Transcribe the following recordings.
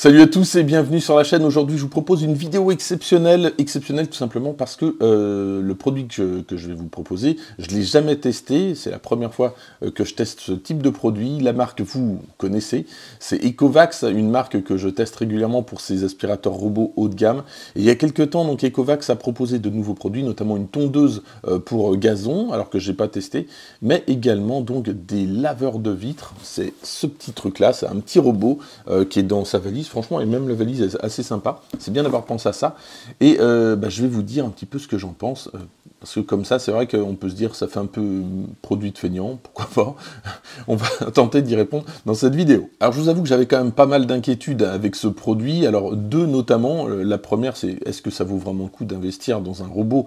Salut à tous et bienvenue sur la chaîne. Aujourd'hui, je vous propose une vidéo exceptionnelle, exceptionnelle tout simplement parce que euh, le produit que je, vais vous proposer, je ne l'ai jamais testé. C'est la première fois euh, que je teste ce type de produit. La marque, vous connaissez, c'est Ecovax, une marque que je teste régulièrement pour ses aspirateurs robots haut de gamme. il y a quelques temps, donc Ecovax a proposé de nouveaux produits, notamment une tondeuse euh, pour gazon, alors que je n'ai pas testé, mais également donc des laveurs de vitres. C'est ce petit truc-là, c'est un petit robot qui est dans sa valise franchement, et même la valise est assez sympa. C'est bien d'avoir pensé à ça. Et euh, bah, je vais vous dire un petit peu ce que j'en pense. Euh, parce que comme ça, c'est vrai qu'on peut se dire, ça fait un peu euh, produit de feignant, pourquoi pas. On va tenter d'y répondre dans cette vidéo. Alors je vous avoue que j'avais quand même pas mal d'inquiétudes avec ce produit. Alors deux notamment. La première, c'est est-ce que ça vaut vraiment le coup d'investir dans un robot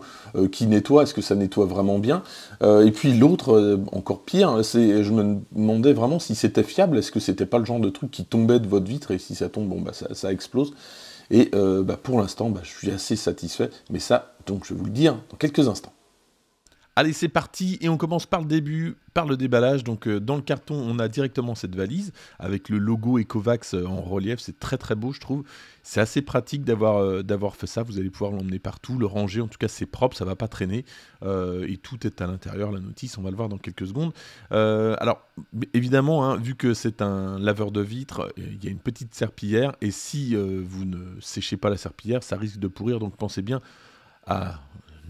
qui nettoie Est-ce que ça nettoie vraiment bien Et puis l'autre, encore pire, c'est je me demandais vraiment si c'était fiable. Est-ce que c'était pas le genre de truc qui tombait de votre vitre et si ça tombe bon, bah, ça, explose. Et euh, bah, pour l'instant, bah, je suis assez satisfait, mais ça, donc je vais vous le dire dans quelques instants. Allez, c'est parti et on commence par le début, par le déballage. Donc euh, dans le carton, on a directement cette valise avec le logo Ecovacs euh, en relief. C'est très très beau, je trouve. C'est assez pratique euh, d'avoir fait ça. Vous allez pouvoir l'emmener partout, le ranger. En tout cas, c'est propre, ça va pas traîner et tout est à l'intérieur. La notice, on va le voir dans quelques secondes. alors évidemment, hein, vu que c'est un laveur de vitres, il y a une petite serpillière et si vous ne séchez pas la serpillière, ça risque de pourrir. Donc pensez bien à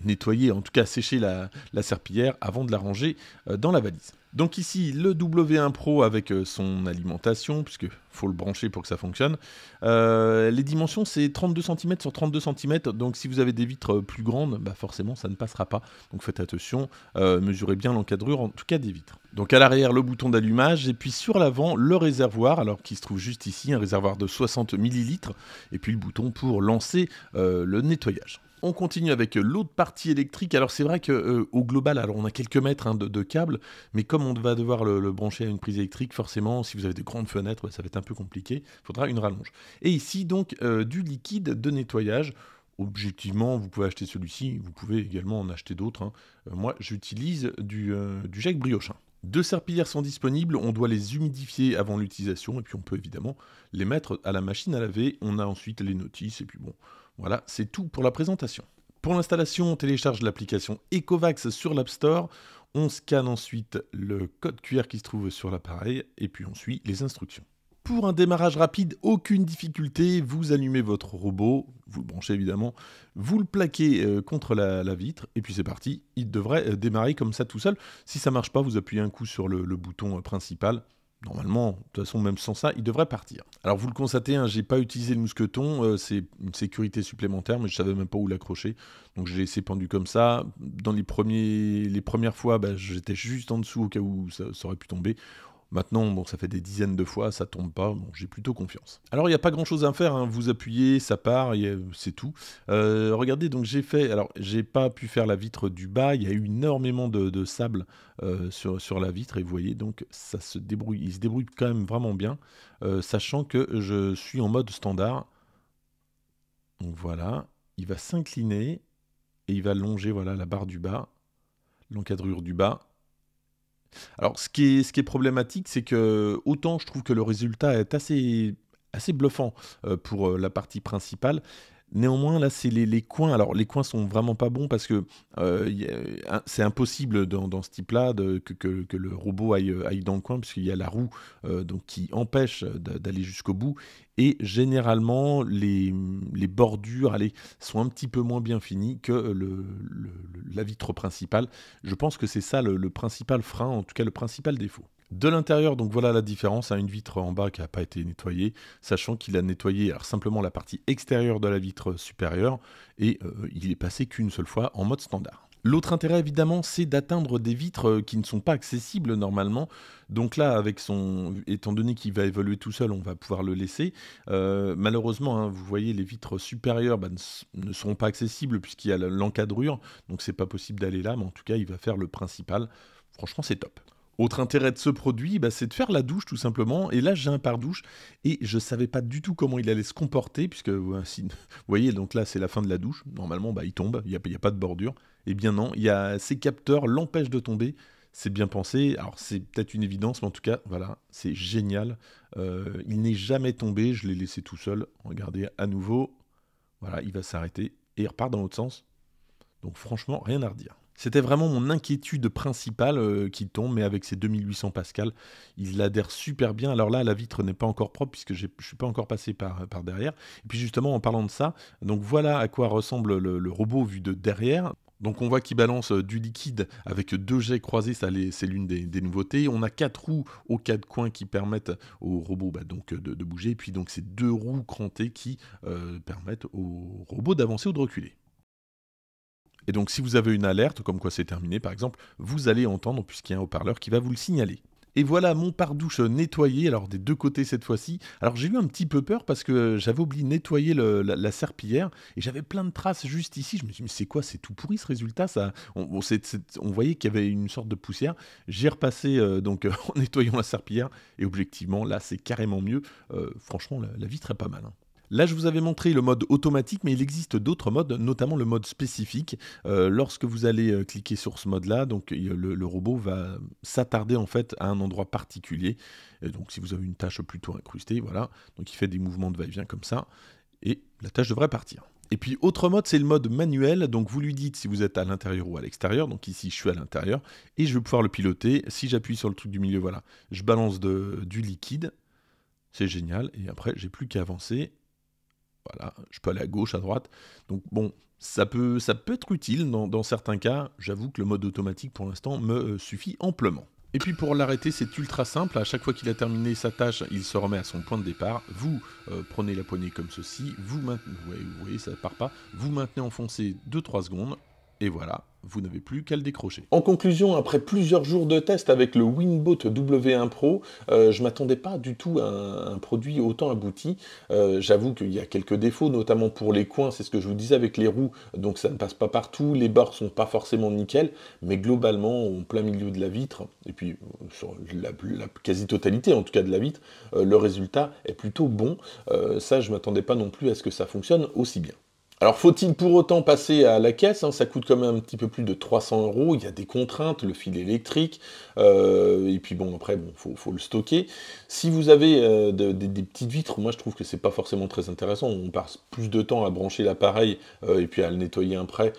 nettoyer, en tout cas sécher la, serpillière avant de la ranger euh, dans la valise. Donc ici, le W1 Pro avec euh, son alimentation, puisque faut le brancher pour que ça fonctionne. Euh, les dimensions, c'est 32 cm sur 32 cm, donc si vous avez des vitres plus grandes, bah forcément, ça ne passera pas. Donc faites attention, mesurez bien l'encadrure, en tout cas des vitres. Donc à l'arrière, le bouton d'allumage, et puis sur l'avant, le réservoir, alors qui se trouve juste ici, un réservoir de 60 ml, et puis le bouton pour lancer le nettoyage. On continue avec euh, l'autre partie électrique. Alors c'est vrai que euh, au global, alors on a quelques mètres hein, de, câbles, mais comme on va devoir le, brancher à une prise électrique, forcément, si vous avez des grandes fenêtres, ça va être un peu compliqué. Il faudra une rallonge. Et ici donc euh, du liquide de nettoyage. Objectivement, vous pouvez acheter celui-ci, vous pouvez également en acheter d'autres. Hein. moi, j'utilise du, du Jacques Briochin. Hein. Deux serpillières sont disponibles, on doit les humidifier avant l'utilisation et puis on peut évidemment les mettre à la machine à laver. On a ensuite les notices et puis bon, voilà, c'est tout pour la présentation. Pour l'installation, on télécharge l'application Ecovax sur l'App Store. On scanne ensuite le code QR qui se trouve sur l'appareil et puis on suit les instructions. Pour un démarrage rapide, aucune difficulté, vous allumez votre robot, vous le branchez évidemment, vous le plaquez euh, contre la, vitre et puis c'est parti, il devrait euh, démarrer comme ça tout seul. Si ça marche pas, vous appuyez un coup sur le, bouton euh, principal normalement, de toute façon, même sans ça, il devrait partir. Alors vous le constatez, je hein, j'ai pas utilisé le mousqueton, euh, c'est une sécurité supplémentaire, mais je savais même pas où l'accrocher. Donc je l'ai laissé pendu comme ça. Dans les, premiers, les premières fois, bah, j'étais juste en dessous au cas où ça, ça aurait pu tomber. Maintenant, bon, ça fait des dizaines de fois, ça tombe pas, bon, j'ai plutôt confiance. Alors, il n'y a pas grand chose à faire, hein. vous appuyez, ça part, c'est tout. Euh, regardez, donc j'ai fait, alors j'ai pas pu faire la vitre du bas, il y a eu énormément de, sable euh, sur, sur la vitre, et vous voyez, donc ça se débrouille, il se débrouille quand même vraiment bien, euh, sachant que je suis en mode standard. Donc voilà, il va s'incliner, et il va longer, voilà, la barre du bas, l'encadrure du bas, alors, ce qui est, problématique, c'est que autant je trouve que le résultat est assez, assez bluffant euh, pour euh, la partie principale, Néanmoins, là, c'est les, coins. Alors, les coins sont vraiment pas bons parce que euh, c'est impossible dans, ce type-là que, le robot aille, dans le coin, puisqu'il y a la roue euh, donc, qui empêche d'aller jusqu'au bout. Et généralement, les, bordures sont un petit peu moins bien finies que la vitre principale. Je pense que c'est ça le principal frein, en tout cas le principal défaut de l'intérieur. Donc voilà la différence, à hein, une vitre en bas qui n'a pas été nettoyée, sachant qu'il a nettoyé simplement la partie extérieure de la vitre supérieure et euh, il est passé qu'une seule fois en mode standard. L'autre intérêt évidemment, c'est d'atteindre des vitres euh, qui ne sont pas accessibles normalement. Donc là, avec son, étant donné qu'il va évoluer tout seul, on va pouvoir le laisser. Euh, malheureusement, hein, vous voyez, les vitres supérieures bah, ne, seront pas accessibles puisqu'il y a l'encadrure, donc c'est pas possible d'aller là. Mais en tout cas, il va faire le principal. Franchement, c'est top. Autre intérêt de ce produit, bah, c'est de faire la douche tout simplement. Et là, j'ai un pare-douche et je savais pas du tout comment il allait se comporter, puisque vous voyez, donc là, c'est la fin de la douche. Normalement, bah, il tombe, il n'y a, pas de bordure. et eh bien non, il y a, ces capteurs l'empêchent de tomber. C'est bien pensé. Alors, c'est peut-être une évidence, mais en tout cas, voilà, c'est génial. Euh, il n'est jamais tombé, je l'ai laissé tout seul. Regardez à nouveau. Voilà, il va s'arrêter et il repart dans l'autre sens. Donc, franchement, rien à redire. C'était vraiment mon inquiétude principale euh, qui tombe, mais avec ses 2800 pascal, il adhère super bien. Alors là, la vitre n'est pas encore propre puisque je ne suis pas encore passé par, euh, par derrière. Et puis justement, en parlant de ça, donc voilà à quoi ressemble le, robot vu de derrière. Donc on voit qu'il balance euh, du liquide avec deux jets croisés, c'est l'une des, nouveautés. On a quatre roues aux quatre coins qui permettent au robot bah, donc de, bouger, et puis donc ces deux roues crantées qui permettent au robot d'avancer ou de reculer. Et donc si vous avez une alerte, comme quoi c'est terminé par exemple, vous allez entendre puisqu'il y a un haut-parleur qui va vous le signaler. Et voilà mon pardouche nettoyé, alors des deux côtés cette fois-ci. Alors j'ai eu un petit peu peur parce que j'avais oublié de nettoyer la, serpillière et j'avais plein de traces juste ici. Je me suis dit, mais c'est quoi, c'est tout pourri ce résultat ça on, voyait qu'il y avait une sorte de poussière. J'ai repassé euh, donc en nettoyant la serpillière et objectivement là c'est carrément mieux. Euh, franchement, la, vie vitre est pas mal. Hein. Là, je vous avais montré le mode automatique, mais il existe d'autres modes, notamment le mode spécifique. Euh, lorsque vous allez euh, cliquer sur ce mode-là, donc le, robot va s'attarder en fait à un endroit particulier. donc, si vous avez une tâche plutôt incrustée, voilà, donc il fait des mouvements de va-et-vient comme ça, et la tâche devrait partir. Et puis autre mode, c'est le mode manuel. Donc vous lui dites si vous êtes à l'intérieur ou à l'extérieur. Donc ici je suis à l'intérieur et je vais pouvoir le piloter. Si j'appuie sur le truc du milieu, voilà, je balance du liquide. C'est génial. Et après j'ai plus qu'à avancer voilà, je peux aller à gauche, à droite. Donc bon, ça peut, ça peut être utile dans, certains cas. J'avoue que le mode automatique pour l'instant me euh, suffit amplement. Et puis pour l'arrêter, c'est ultra simple. À chaque fois qu'il a terminé sa tâche, il se remet à son point de départ. Vous euh, prenez la poignée comme ceci, vous maintenez, vous voyez, ça part pas. Vous maintenez enfoncé 2-3 secondes, et voilà, vous n'avez plus qu'à le décrocher. En conclusion, après plusieurs jours de test avec le Winbot W1 Pro, je euh, je m'attendais pas du tout à un, produit autant abouti. Euh, j'avoue qu'il y a quelques défauts, notamment pour les coins, c'est ce que je vous disais avec les roues, donc ça ne passe pas partout, les bords sont pas forcément nickel, mais globalement, en plein milieu de la vitre, et puis euh, sur la, quasi-totalité en tout cas de la vitre, le résultat est plutôt bon. ça, je m'attendais pas non plus à ce que ça fonctionne aussi bien. Alors faut-il pour autant passer à la caisse hein? Ça coûte quand même un petit peu plus de 300 euros. Il y a des contraintes, le fil électrique, euh, et puis bon après bon faut, le stocker. Si vous avez euh, des petites vitres, moi je trouve que c'est pas forcément très intéressant. On passe plus de temps à brancher l'appareil euh, et puis à le nettoyer après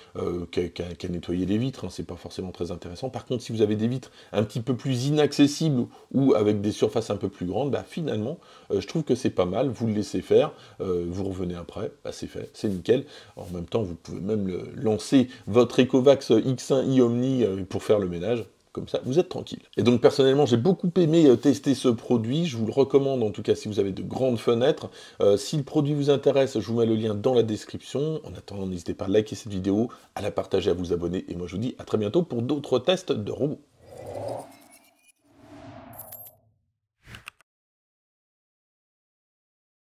qu'à nettoyer les vitres. Ce hein. C'est pas forcément très intéressant. Par contre si vous avez des vitres un petit peu plus inaccessibles ou avec des surfaces un peu plus grandes, bah, finalement je trouve que c'est pas mal. Vous le laissez faire, vous revenez après, bah, c'est fait, c'est nickel. En même temps, vous pouvez même lancer votre Ecovax X1 e-Omni euh, pour faire le ménage. Comme ça, vous êtes tranquille. Et donc personnellement, j'ai beaucoup aimé euh, tester ce produit. Je vous le recommande en tout cas si vous avez de grandes fenêtres. Euh, si le produit vous intéresse, je vous mets le lien dans la description. En attendant, n'hésitez pas à liker cette vidéo, à la partager, à vous abonner. Et moi, je vous dis à très bientôt pour d'autres tests de robots.